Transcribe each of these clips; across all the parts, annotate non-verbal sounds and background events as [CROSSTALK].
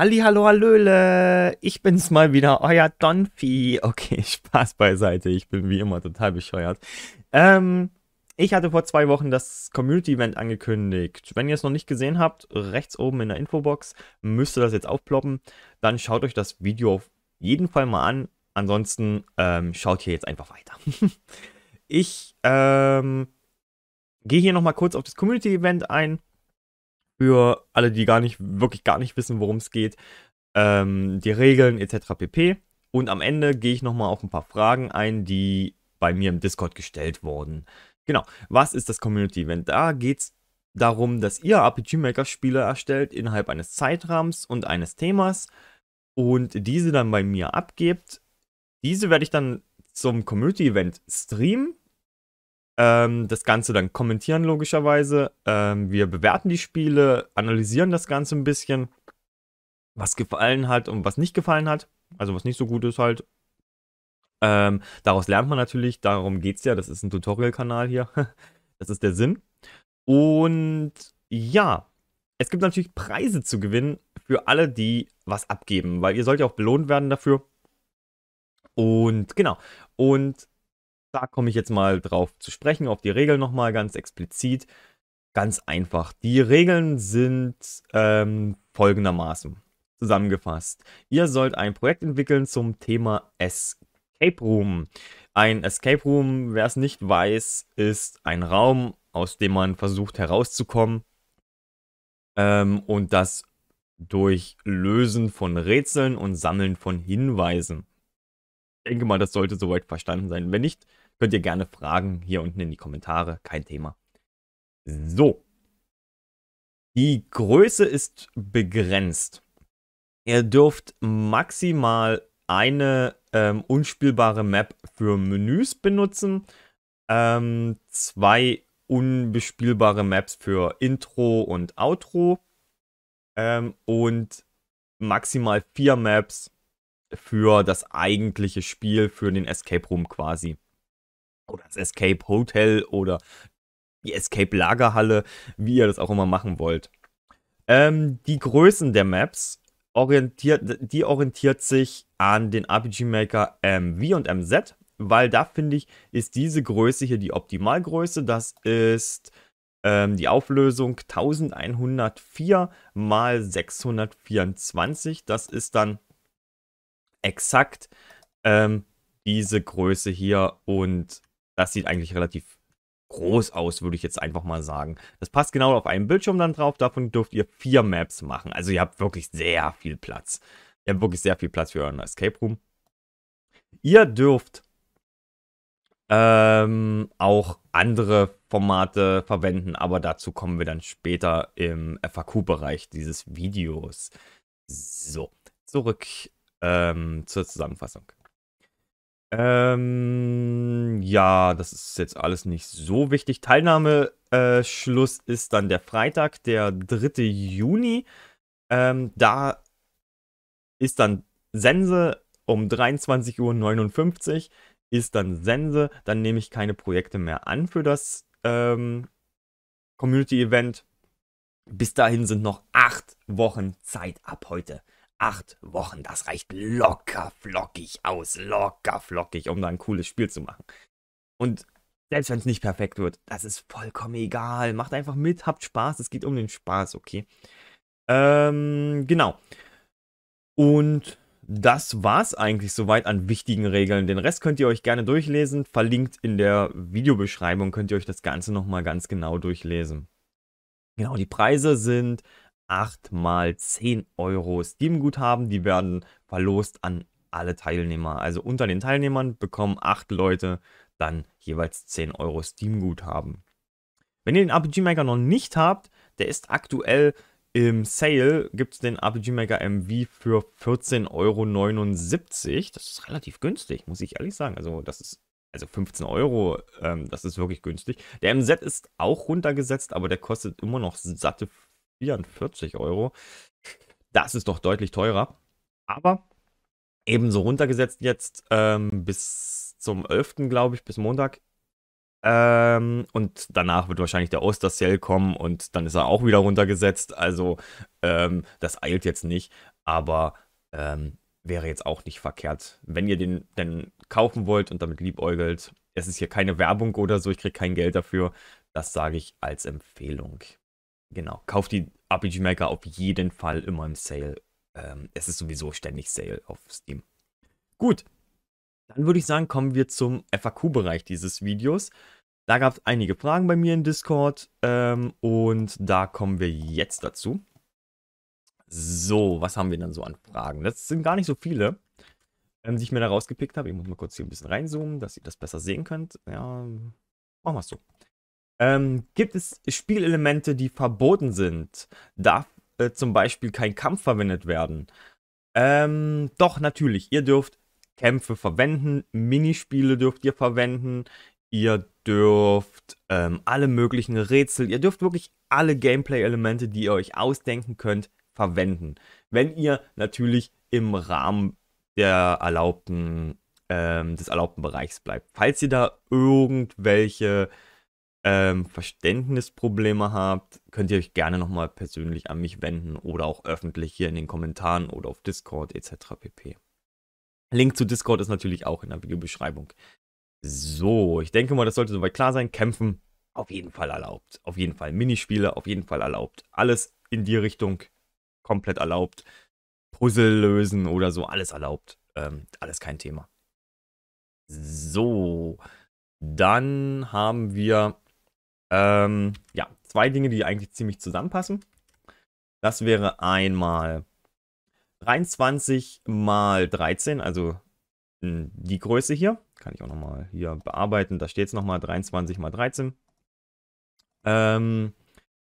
Halli, hallo, hallöle, ich bin's mal wieder, euer Donfi. Okay, [LAUGHS] Spaß beiseite, ich bin wie immer total bescheuert. Ähm, ich hatte vor zwei Wochen das Community-Event angekündigt. Wenn ihr es noch nicht gesehen habt, rechts oben in der Infobox müsste das jetzt aufploppen. Dann schaut euch das Video auf jeden Fall mal an. Ansonsten ähm, schaut hier jetzt einfach weiter. [LAUGHS] ich ähm, gehe hier nochmal kurz auf das Community-Event ein für alle, die gar nicht, wirklich gar nicht wissen, worum es geht, ähm, die Regeln etc. pp. Und am Ende gehe ich nochmal auf ein paar Fragen ein, die bei mir im Discord gestellt wurden. Genau, was ist das Community Event? Da geht es darum, dass ihr RPG Maker Spiele erstellt innerhalb eines Zeitrahmens und eines Themas und diese dann bei mir abgebt. Diese werde ich dann zum Community Event streamen ähm, das Ganze dann kommentieren, logischerweise. Ähm, wir bewerten die Spiele, analysieren das Ganze ein bisschen, was gefallen hat und was nicht gefallen hat. Also was nicht so gut ist halt. Ähm, daraus lernt man natürlich, darum geht es ja. Das ist ein Tutorial-Kanal hier. [LAUGHS] Das ist der Sinn. Und ja, es gibt natürlich Preise zu gewinnen für alle, die was abgeben, weil ihr sollt ja auch belohnt werden dafür. Und genau. Und da komme ich jetzt mal drauf zu sprechen, auf die Regeln nochmal ganz explizit. Ganz einfach. Die Regeln sind ähm, folgendermaßen zusammengefasst. Ihr sollt ein Projekt entwickeln zum Thema Escape Room. Ein Escape Room, wer es nicht weiß, ist ein Raum, aus dem man versucht herauszukommen. Ähm, und das durch Lösen von Rätseln und Sammeln von Hinweisen denke mal, das sollte soweit verstanden sein. Wenn nicht, könnt ihr gerne fragen hier unten in die Kommentare. Kein Thema. So. Die Größe ist begrenzt. Ihr dürft maximal eine ähm, unspielbare Map für Menüs benutzen, ähm, zwei unbespielbare Maps für Intro und Outro ähm, und maximal vier Maps für das eigentliche Spiel, für den Escape Room quasi. Oder das Escape Hotel oder die Escape Lagerhalle, wie ihr das auch immer machen wollt. Ähm, die Größen der Maps orientiert, die orientiert sich an den RPG Maker MV und MZ, weil da finde ich, ist diese Größe hier die Optimalgröße. Das ist ähm, die Auflösung 1104 mal 624. Das ist dann exakt ähm, diese Größe hier und das sieht eigentlich relativ groß aus, würde ich jetzt einfach mal sagen. Das passt genau auf einem Bildschirm dann drauf, davon dürft ihr vier Maps machen. Also ihr habt wirklich sehr viel Platz. Ihr habt wirklich sehr viel Platz für euren Escape Room. Ihr dürft ähm, auch andere Formate verwenden, aber dazu kommen wir dann später im FAQ-Bereich dieses Videos. So, zurück ähm, zur Zusammenfassung. Ähm, ja, das ist jetzt alles nicht so wichtig. Teilnahmeschluss äh, ist dann der Freitag, der 3. Juni. Ähm, da ist dann Sense um 23.59 Uhr. Ist dann Sense. Dann nehme ich keine Projekte mehr an für das ähm, Community-Event. Bis dahin sind noch acht Wochen Zeit ab heute acht Wochen. Das reicht locker flockig aus. Locker flockig, um da ein cooles Spiel zu machen. Und selbst wenn es nicht perfekt wird, das ist vollkommen egal. Macht einfach mit, habt Spaß. Es geht um den Spaß, okay? Ähm, genau. Und das war's eigentlich soweit an wichtigen Regeln. Den Rest könnt ihr euch gerne durchlesen. Verlinkt in der Videobeschreibung könnt ihr euch das Ganze nochmal ganz genau durchlesen. Genau, die Preise sind 8 mal 10 Euro Steam-Guthaben. Die werden verlost an alle Teilnehmer. Also unter den Teilnehmern bekommen 8 Leute dann jeweils 10 Euro Steam-Guthaben. Wenn ihr den RPG Maker noch nicht habt, der ist aktuell im Sale gibt es den RPG Maker MV für 14,79 Euro. Das ist relativ günstig, muss ich ehrlich sagen. Also, das ist. Also 15 Euro, ähm, das ist wirklich günstig. Der MZ ist auch runtergesetzt, aber der kostet immer noch satte 44 Euro. Das ist doch deutlich teurer. Aber ebenso runtergesetzt jetzt ähm, bis zum 11. glaube ich, bis Montag. Ähm, und danach wird wahrscheinlich der Oster Sale kommen und dann ist er auch wieder runtergesetzt. Also ähm, das eilt jetzt nicht, aber ähm, wäre jetzt auch nicht verkehrt. Wenn ihr den denn kaufen wollt und damit liebäugelt, es ist hier keine Werbung oder so, ich kriege kein Geld dafür. Das sage ich als Empfehlung. Genau, kauft die RPG Maker auf jeden Fall immer im Sale. Ähm, es ist sowieso ständig Sale auf Steam. Gut, dann würde ich sagen, kommen wir zum FAQ-Bereich dieses Videos. Da gab es einige Fragen bei mir in Discord ähm, und da kommen wir jetzt dazu. So, was haben wir dann so an Fragen? Das sind gar nicht so viele, ähm, die ich mir da rausgepickt habe. Ich muss mal kurz hier ein bisschen reinzoomen, dass ihr das besser sehen könnt. Ja, machen wir es so. Ähm, gibt es Spielelemente, die verboten sind? Darf äh, zum Beispiel kein Kampf verwendet werden? Ähm, doch, natürlich. Ihr dürft Kämpfe verwenden, Minispiele dürft ihr verwenden, ihr dürft ähm, alle möglichen Rätsel, ihr dürft wirklich alle Gameplay-Elemente, die ihr euch ausdenken könnt, verwenden. Wenn ihr natürlich im Rahmen der erlaubten, ähm, des erlaubten Bereichs bleibt. Falls ihr da irgendwelche ähm, Verständnisprobleme habt, könnt ihr euch gerne nochmal persönlich an mich wenden oder auch öffentlich hier in den Kommentaren oder auf Discord etc. pp. Link zu Discord ist natürlich auch in der Videobeschreibung. So, ich denke mal, das sollte soweit klar sein. Kämpfen auf jeden Fall erlaubt. Auf jeden Fall Minispiele auf jeden Fall erlaubt. Alles in die Richtung komplett erlaubt. Puzzle lösen oder so, alles erlaubt. Ähm, alles kein Thema. So, dann haben wir ähm, ja, zwei Dinge, die eigentlich ziemlich zusammenpassen. Das wäre einmal 23 mal 13, also hm, die Größe hier. Kann ich auch nochmal hier bearbeiten. Da steht es nochmal 23 mal 13. Ähm,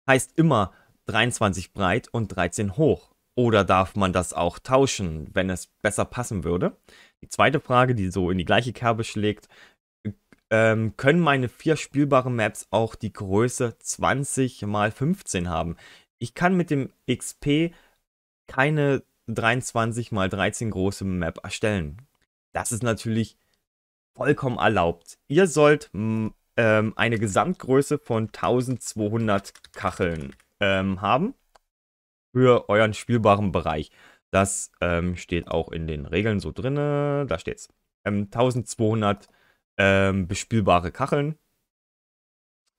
heißt immer 23 breit und 13 hoch. Oder darf man das auch tauschen, wenn es besser passen würde? Die zweite Frage, die so in die gleiche Kerbe schlägt, ähm, können meine vier spielbaren Maps auch die Größe 20 x 15 haben. Ich kann mit dem XP keine 23 x 13 große Map erstellen. Das ist natürlich vollkommen erlaubt. Ihr sollt ähm, eine Gesamtgröße von 1200 Kacheln ähm, haben für euren spielbaren Bereich. Das ähm, steht auch in den Regeln so drin. Da steht es. 1200 Kacheln ähm, bespielbare Kacheln,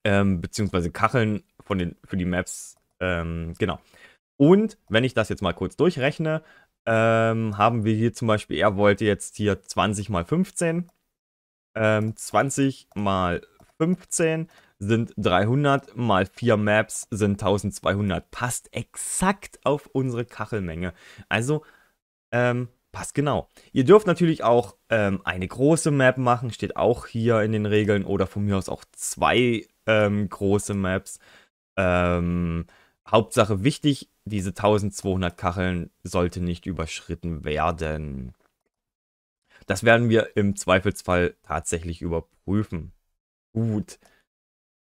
ähm, beziehungsweise Kacheln von den, für die Maps. Ähm, genau. Und wenn ich das jetzt mal kurz durchrechne, ähm, haben wir hier zum Beispiel, er wollte jetzt hier 20 mal 15. 20 ähm, mal 15 sind 300 mal 4 Maps sind 1200. Passt exakt auf unsere Kachelmenge. Also ähm, Passt genau. Ihr dürft natürlich auch ähm, eine große Map machen, steht auch hier in den Regeln, oder von mir aus auch zwei ähm, große Maps. Ähm, Hauptsache wichtig, diese 1200 Kacheln sollte nicht überschritten werden. Das werden wir im Zweifelsfall tatsächlich überprüfen. Gut.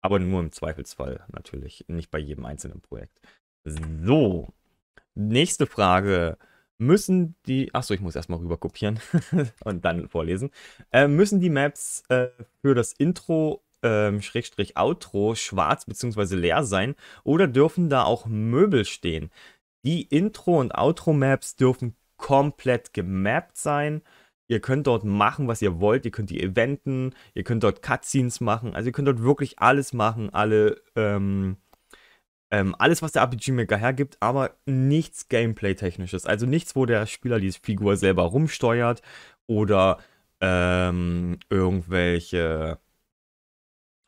Aber nur im Zweifelsfall natürlich, nicht bei jedem einzelnen Projekt. So, nächste Frage müssen die, achso, ich muss erstmal rüber kopieren [LAUGHS] und dann vorlesen, äh, müssen die Maps äh, für das Intro ähm, Schrägstrich Outro schwarz bzw. leer sein oder dürfen da auch Möbel stehen. Die Intro- und Outro-Maps dürfen komplett gemappt sein. Ihr könnt dort machen, was ihr wollt. Ihr könnt die Eventen, ihr könnt dort Cutscenes machen. Also ihr könnt dort wirklich alles machen, alle ähm, ähm, alles, was der RPG Maker hergibt, aber nichts Gameplay-technisches. Also nichts, wo der Spieler die Figur selber rumsteuert oder ähm, irgendwelche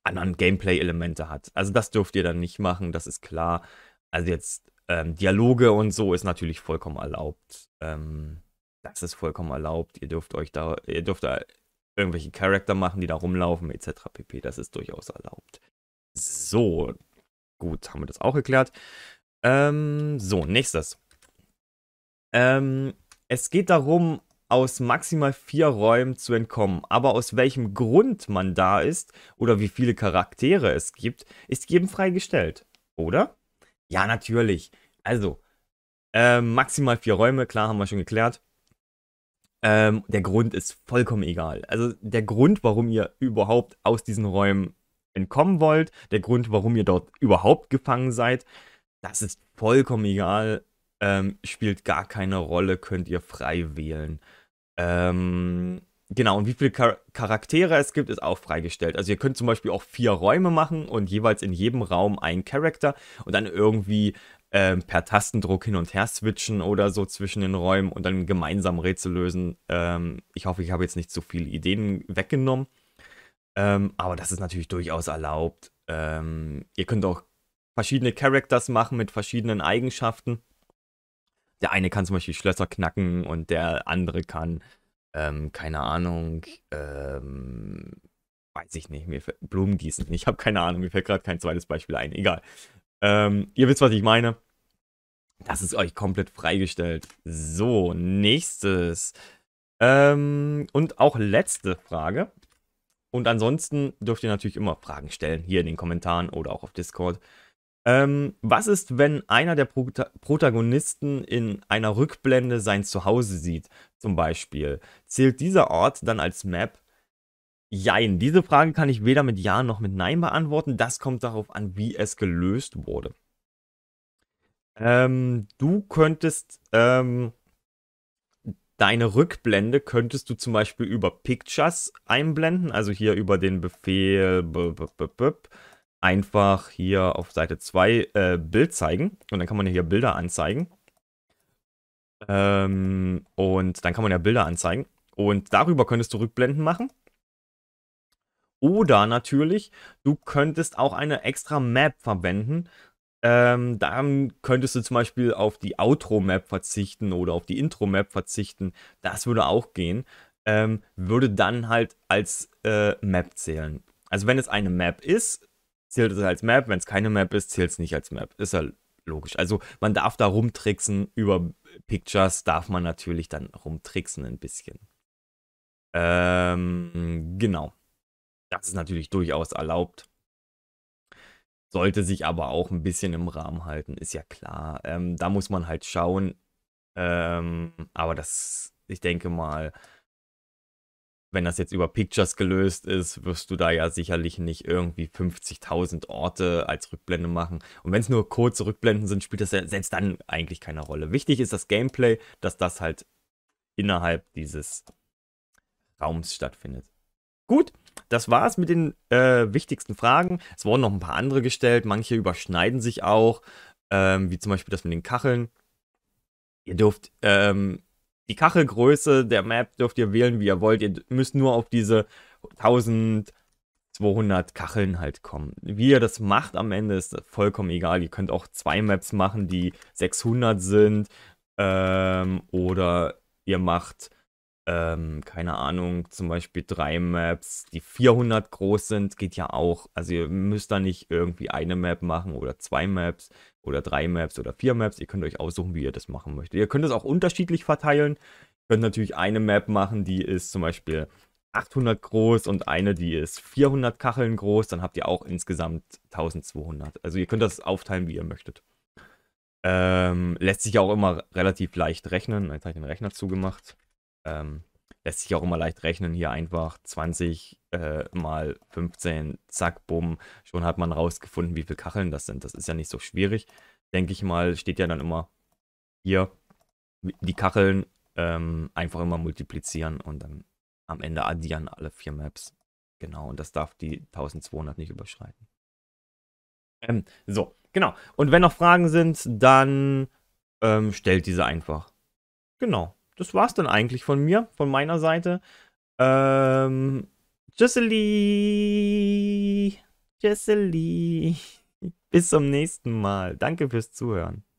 anderen Gameplay-Elemente hat. Also das dürft ihr dann nicht machen, das ist klar. Also jetzt ähm, Dialoge und so ist natürlich vollkommen erlaubt. Ähm, das ist vollkommen erlaubt. Ihr dürft euch da, ihr dürft da irgendwelche Charakter machen, die da rumlaufen, etc. pp. Das ist durchaus erlaubt. So, Gut, haben wir das auch geklärt. Ähm, so, nächstes. Ähm, es geht darum, aus maximal vier Räumen zu entkommen. Aber aus welchem Grund man da ist oder wie viele Charaktere es gibt, ist jedem freigestellt. Oder? Ja, natürlich. Also, äh, maximal vier Räume, klar, haben wir schon geklärt. Ähm, der Grund ist vollkommen egal. Also der Grund, warum ihr überhaupt aus diesen Räumen entkommen wollt, der Grund, warum ihr dort überhaupt gefangen seid, das ist vollkommen egal. Ähm, spielt gar keine Rolle, könnt ihr frei wählen. Ähm, genau, und wie viele Char Charaktere es gibt, ist auch freigestellt. Also ihr könnt zum Beispiel auch vier Räume machen und jeweils in jedem Raum einen Charakter und dann irgendwie ähm, per Tastendruck hin und her switchen oder so zwischen den Räumen und dann gemeinsam Rätsel lösen. Ähm, ich hoffe, ich habe jetzt nicht zu so viele Ideen weggenommen. Ähm, aber das ist natürlich durchaus erlaubt. Ähm, ihr könnt auch verschiedene Characters machen mit verschiedenen Eigenschaften. Der eine kann zum Beispiel Schlösser knacken und der andere kann, ähm, keine Ahnung, ähm, weiß ich nicht, mir Blumen gießen. Ich habe keine Ahnung, mir fällt gerade kein zweites Beispiel ein. Egal. Ähm, ihr wisst, was ich meine. Das ist euch komplett freigestellt. So, nächstes. Ähm, und auch letzte Frage. Und ansonsten dürft ihr natürlich immer Fragen stellen, hier in den Kommentaren oder auch auf Discord. Ähm, was ist, wenn einer der Prota Protagonisten in einer Rückblende sein Zuhause sieht, zum Beispiel? Zählt dieser Ort dann als Map? Jein, diese Frage kann ich weder mit Ja noch mit Nein beantworten. Das kommt darauf an, wie es gelöst wurde. Ähm, du könntest ähm, Deine Rückblende könntest du zum Beispiel über Pictures einblenden, also hier über den Befehl einfach hier auf Seite 2 äh, Bild zeigen und dann kann man hier Bilder anzeigen. Ähm, und dann kann man ja Bilder anzeigen und darüber könntest du Rückblenden machen. Oder natürlich, du könntest auch eine extra Map verwenden, ähm, dann könntest du zum Beispiel auf die Outro-Map verzichten oder auf die Intro-Map verzichten. Das würde auch gehen. Ähm, würde dann halt als äh, Map zählen. Also wenn es eine Map ist, zählt es als Map. Wenn es keine Map ist, zählt es nicht als Map. Ist ja logisch. Also man darf da rumtricksen. Über Pictures darf man natürlich dann rumtricksen ein bisschen. Ähm, genau. Das ist natürlich durchaus erlaubt sollte sich aber auch ein bisschen im Rahmen halten, ist ja klar. Ähm, da muss man halt schauen. Ähm, aber das, ich denke mal, wenn das jetzt über Pictures gelöst ist, wirst du da ja sicherlich nicht irgendwie 50.000 Orte als Rückblende machen. Und wenn es nur kurze Rückblenden sind, spielt das ja selbst dann eigentlich keine Rolle. Wichtig ist das Gameplay, dass das halt innerhalb dieses Raums stattfindet. Gut das war es mit den äh, wichtigsten Fragen. Es wurden noch ein paar andere gestellt, manche überschneiden sich auch, ähm, wie zum Beispiel das mit den Kacheln. Ihr dürft ähm, die Kachelgröße der Map dürft ihr wählen, wie ihr wollt. Ihr müsst nur auf diese 1200 Kacheln halt kommen. Wie ihr das macht am Ende ist vollkommen egal. Ihr könnt auch zwei Maps machen, die 600 sind ähm, oder ihr macht ähm, keine Ahnung, zum Beispiel drei Maps, die 400 groß sind, geht ja auch. Also ihr müsst da nicht irgendwie eine Map machen oder zwei Maps oder drei Maps oder vier Maps. Ihr könnt euch aussuchen, wie ihr das machen möchtet. Ihr könnt es auch unterschiedlich verteilen. Ihr könnt natürlich eine Map machen, die ist zum Beispiel 800 groß und eine, die ist 400 Kacheln groß. Dann habt ihr auch insgesamt 1200. Also ihr könnt das aufteilen, wie ihr möchtet. Ähm, lässt sich auch immer relativ leicht rechnen. Jetzt habe ich den Rechner zugemacht ähm, lässt sich auch immer leicht rechnen. Hier einfach 20 äh, mal 15, zack, bumm. Schon hat man rausgefunden, wie viele Kacheln das sind. Das ist ja nicht so schwierig. Denke ich mal, steht ja dann immer hier die Kacheln ähm, einfach immer multiplizieren und dann am Ende addieren alle vier Maps. Genau, und das darf die 1200 nicht überschreiten. Ähm, so, genau. Und wenn noch Fragen sind, dann ähm, stellt diese einfach. Genau das war's dann eigentlich von mir, von meiner Seite. Ähm, Jessely, Jessely, [LAUGHS] bis zum nächsten Mal. Danke fürs Zuhören.